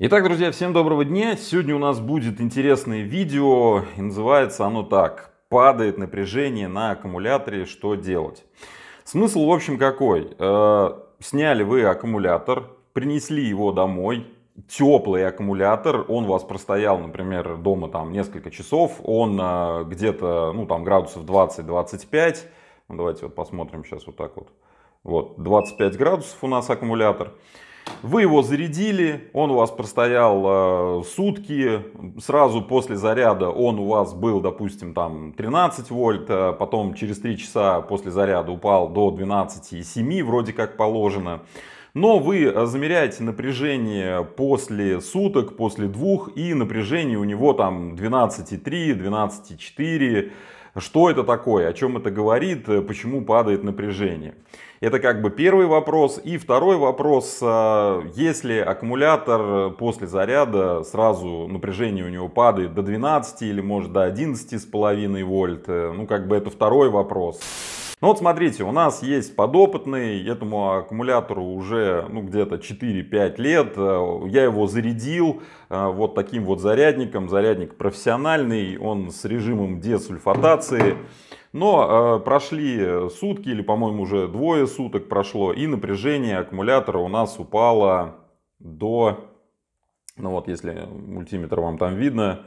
Итак, друзья, всем доброго дня. Сегодня у нас будет интересное видео, и называется оно так. Падает напряжение на аккумуляторе, что делать? Смысл, в общем, какой? Э, сняли вы аккумулятор, принесли его домой, теплый аккумулятор, он у вас простоял, например, дома там несколько часов, он э, где-то, ну там градусов 20-25, ну, давайте вот посмотрим сейчас вот так вот, вот 25 градусов у нас аккумулятор, вы его зарядили, он у вас простоял э, сутки, сразу после заряда он у вас был, допустим, там 13 вольт, э, потом через 3 часа после заряда упал до 12,7, вроде как положено. Но вы э, замеряете напряжение после суток, после двух, и напряжение у него там 12,3, 12,4, что это такое, о чем это говорит, э, почему падает напряжение. Это как бы первый вопрос. И второй вопрос, а, если аккумулятор э, после заряда сразу напряжение у него падает до 12 или может до 11,5 вольт, э, ну как бы это второй вопрос. Ну вот смотрите, у нас есть подопытный, этому аккумулятору уже ну, где-то 4-5 лет. Э, я его зарядил э, вот таким вот зарядником. Зарядник профессиональный, он с режимом десульфатации. Но э, прошли сутки или, по-моему, уже двое суток прошло, и напряжение аккумулятора у нас упало до, ну вот если мультиметр вам там видно,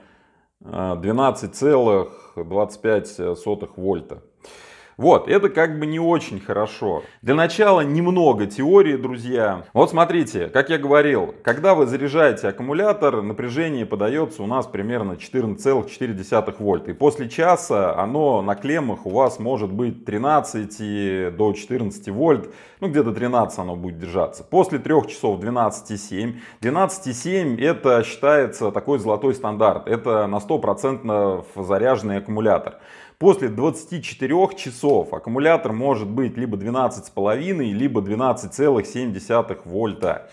12,25 э, вольта. Вот, это как бы не очень хорошо. Для начала немного теории, друзья. Вот смотрите, как я говорил, когда вы заряжаете аккумулятор, напряжение подается у нас примерно 14,4 вольта. И после часа оно на клеммах у вас может быть 13 до 14 вольт. Ну, где-то 13 оно будет держаться. После трех часов 12,7. 12,7 это считается такой золотой стандарт. Это на 100% заряженный аккумулятор. После 24 часов аккумулятор может быть либо 12,5, либо 12,7 вольта.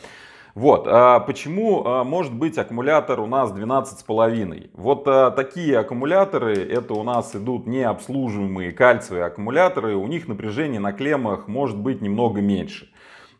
Вот, а почему а, может быть аккумулятор у нас 12,5? Вот а, такие аккумуляторы, это у нас идут необслуживаемые кальциевые аккумуляторы, у них напряжение на клеммах может быть немного меньше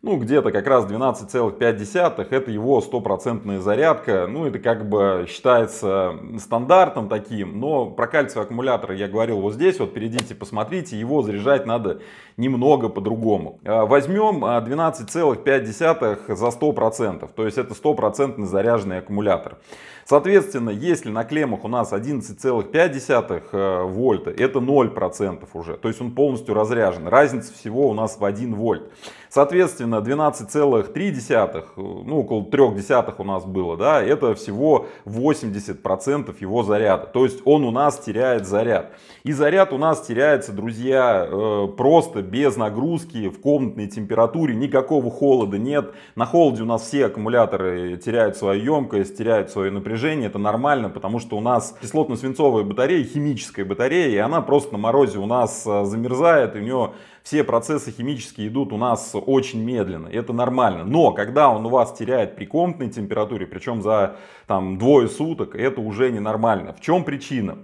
ну, где-то как раз 12,5 это его стопроцентная зарядка, ну, это как бы считается стандартом таким, но про кальций аккумулятор я говорил вот здесь, вот перейдите, посмотрите, его заряжать надо немного по-другому. А, возьмем 12,5 а, за 100%, то есть это стопроцентно заряженный аккумулятор. Соответственно, если на клеммах у нас 11,5 а, вольта, это 0% уже, то есть он полностью разряжен, разница всего у нас в 1 вольт. Соответственно, вынесено 12,3, ну около 3 десятых у нас было, да, это всего 80% его заряда. То есть он у нас теряет заряд. И заряд у нас теряется, друзья, э, просто без нагрузки, в комнатной температуре, никакого холода нет. На холоде у нас все аккумуляторы теряют свою емкость, теряют свое напряжение, это нормально, потому что у нас кислотно-свинцовая батарея, химическая батарея, и она просто на морозе у нас э, замерзает, и у нее все процессы химические идут у нас очень медленно, это нормально. Но когда он у вас теряет при комнатной температуре, причем за там, двое суток, это уже ненормально. В чем причина?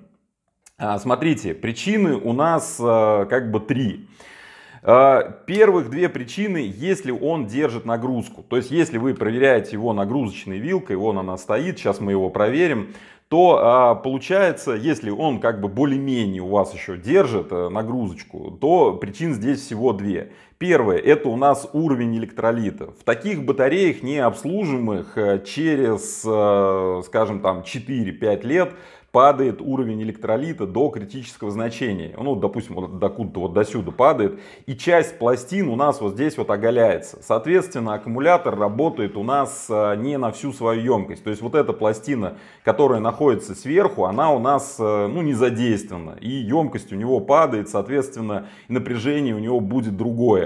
А, смотрите, причины у нас э, как бы три. Э, первых две причины, если он держит нагрузку. То есть, если вы проверяете его нагрузочной вилкой, вон она стоит, сейчас мы его проверим то а, получается, если он как бы более-менее у вас еще держит э, нагрузочку, то причин здесь всего две. Первое, это у нас уровень электролита. В таких батареях, не обслуживаемых, э, через, э, скажем, там 4-5 лет падает уровень электролита до критического значения. Ну, допустим, вот до куда-то вот до сюда падает. И часть пластин у нас вот здесь вот оголяется. Соответственно, аккумулятор работает у нас э, не на всю свою емкость. То есть вот эта пластина, которая находится сверху, она у нас ну, не задействована. И емкость у него падает, соответственно, напряжение у него будет другое.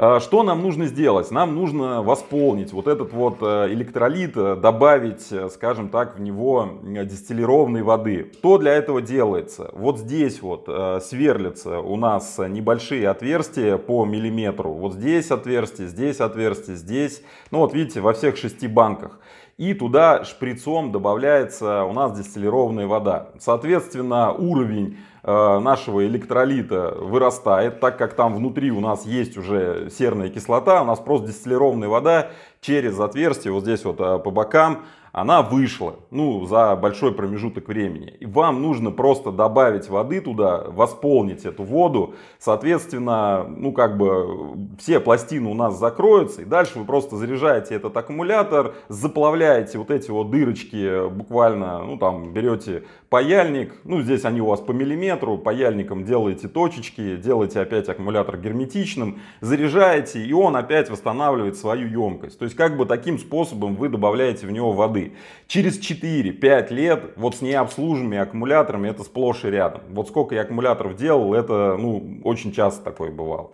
А, что нам нужно сделать? Нам нужно восполнить вот этот вот э, электролит, э, добавить, э, скажем так, в него дистиллированной воды. Что для этого делается? Вот здесь вот сверлятся у нас небольшие отверстия по миллиметру. Вот здесь отверстие, здесь отверстие, здесь. Ну вот видите, во всех шести банках и туда шприцом добавляется у нас дистиллированная вода. Соответственно, уровень Э, нашего электролита вырастает, так как там внутри у нас есть уже серная кислота, у нас просто дистиллированная вода через отверстие вот здесь вот э, по бокам она вышла, ну, за большой промежуток времени. И вам нужно просто добавить воды туда, восполнить эту воду. Соответственно, ну, как бы все пластины у нас закроются, и дальше вы просто заряжаете этот аккумулятор, заплавляете вот эти вот дырочки буквально, ну, там, берете паяльник, ну, здесь они у вас по миллиметру, паяльником делаете точечки, делаете опять аккумулятор герметичным, заряжаете, и он опять восстанавливает свою емкость. То есть, как бы таким способом вы добавляете в него воды. Через 4-5 лет вот с необслуженными аккумуляторами это сплошь и рядом. Вот сколько я аккумуляторов делал, это ну, очень часто такое бывало.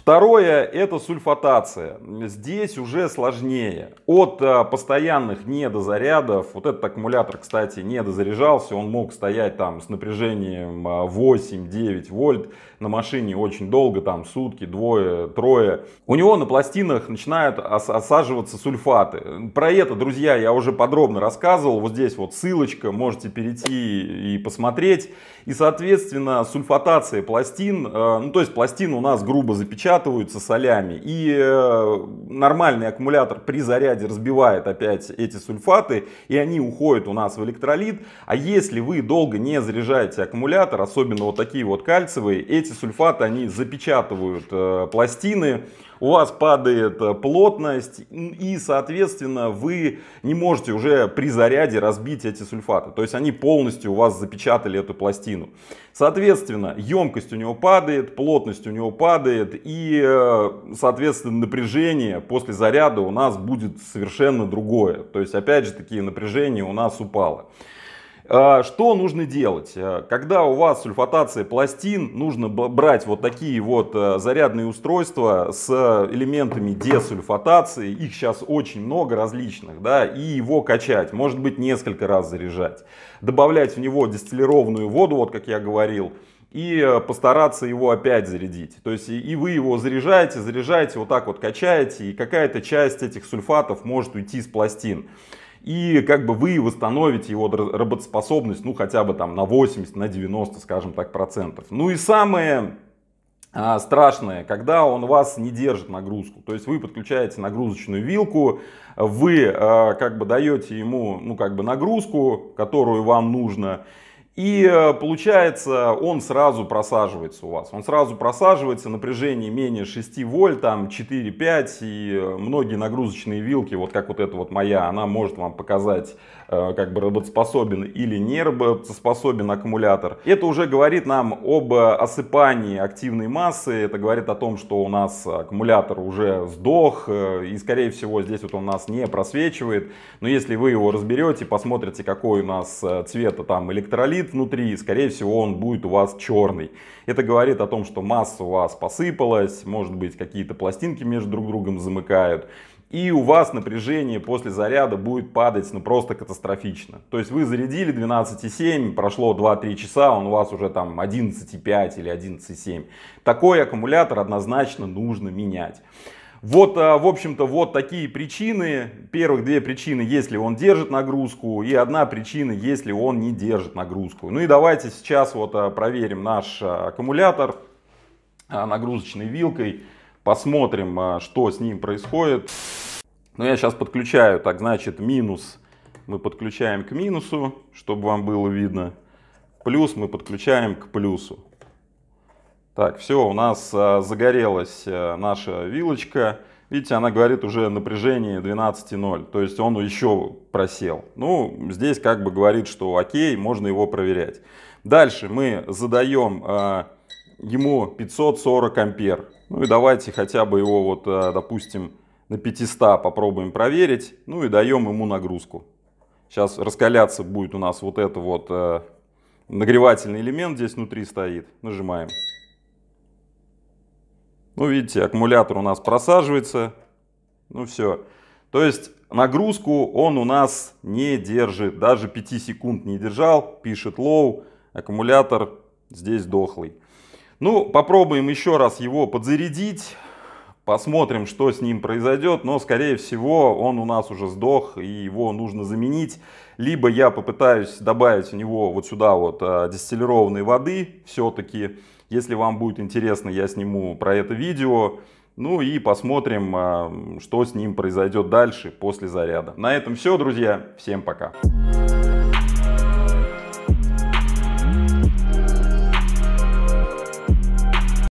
Второе – это сульфатация. Здесь уже сложнее. От а, постоянных недозарядов, вот этот аккумулятор, кстати, недозаряжался, он мог стоять там с напряжением 8-9 а, вольт на машине очень долго, там сутки, двое, трое. У него на пластинах начинают осаживаться сульфаты. Про это, друзья, я уже подробно рассказывал. Вот здесь вот ссылочка, можете перейти и посмотреть. И, соответственно, сульфатация пластин, а, ну то есть пластина у нас грубо запечатана, распечатываются солями, и э, нормальный аккумулятор при заряде разбивает опять эти сульфаты, и они уходят у нас в электролит. А если вы долго не заряжаете аккумулятор, особенно вот такие вот кальциевые, эти сульфаты, они запечатывают э, пластины, у вас падает э, плотность и, соответственно, вы не можете уже при заряде разбить эти сульфаты. То есть они полностью у вас запечатали эту пластину. Соответственно, емкость у него падает, плотность у него падает и, э, соответственно, напряжение после заряда у нас будет совершенно другое. То есть, опять же, такие напряжения у нас упало. А, что нужно делать? А, когда у вас сульфатация пластин, нужно брать вот такие вот а, зарядные устройства с элементами десульфатации. Их сейчас очень много различных, да, и его качать, может быть, несколько раз заряжать. Добавлять в него дистиллированную воду, вот как я говорил, и постараться его опять зарядить. То есть и вы его заряжаете, заряжаете, вот так вот качаете, и какая-то часть этих сульфатов может уйти с пластин и как бы вы восстановите его работоспособность, ну, хотя бы там на 80, на 90, скажем так, процентов. Ну и самое а, страшное, когда он вас не держит нагрузку. То есть вы подключаете нагрузочную вилку, вы а, как бы даете ему ну, как бы нагрузку, которую вам нужно, и э, получается, он сразу просаживается у вас. Он сразу просаживается, напряжение менее 6 вольт, там 4-5, и э, многие нагрузочные вилки, вот как вот эта вот моя, она может вам показать, э, как бы работоспособен или не работоспособен аккумулятор. Это уже говорит нам об осыпании активной массы, это говорит о том, что у нас аккумулятор уже сдох, и скорее всего здесь вот он у нас не просвечивает. Но если вы его разберете, посмотрите, какой у нас цвета там электролит, горит внутри, скорее всего, он будет у вас черный. Это говорит о том, что масса у вас посыпалась, может быть, какие-то пластинки между друг другом замыкают. И у вас напряжение после заряда будет падать ну, просто катастрофично. То есть вы зарядили 12,7, прошло 2-3 часа, он у вас уже там 11,5 или 11,7. Такой аккумулятор однозначно нужно менять. Вот, э, в общем-то, вот такие причины. Первых две причины, если он держит нагрузку, и одна причина, если он не держит нагрузку. Ну и давайте сейчас вот э, проверим наш э, аккумулятор нагрузочной вилкой, посмотрим, что с ним происходит. Ну я сейчас подключаю, так значит, минус мы подключаем к минусу, чтобы вам было видно. Плюс мы подключаем к плюсу. Так, все, у нас а, загорелась э, наша вилочка. Видите, она говорит уже напряжение 12.0, то есть он еще просел. Ну, здесь как бы говорит, что окей, можно его проверять. Дальше мы задаем э, ему 540 ампер. Ну и давайте хотя бы его вот, э, допустим, на 500 попробуем проверить. Ну и даем ему нагрузку. Сейчас раскаляться будет у нас вот это вот э, нагревательный элемент здесь внутри стоит. Нажимаем. Ну, видите, аккумулятор у нас просаживается. Ну, все. То есть, нагрузку он у нас не держит. Даже 5 секунд не держал. Пишет low. Аккумулятор здесь дохлый. Ну, попробуем еще раз его подзарядить. Посмотрим, что с ним произойдет, но, скорее всего, он у нас уже сдох, и его нужно заменить. Либо я попытаюсь добавить в него вот сюда вот э, дистиллированной воды все-таки. Если вам будет интересно, я сниму про это видео. Ну и посмотрим, э, что с ним произойдет дальше после заряда. На этом все, друзья. Всем пока. Пока.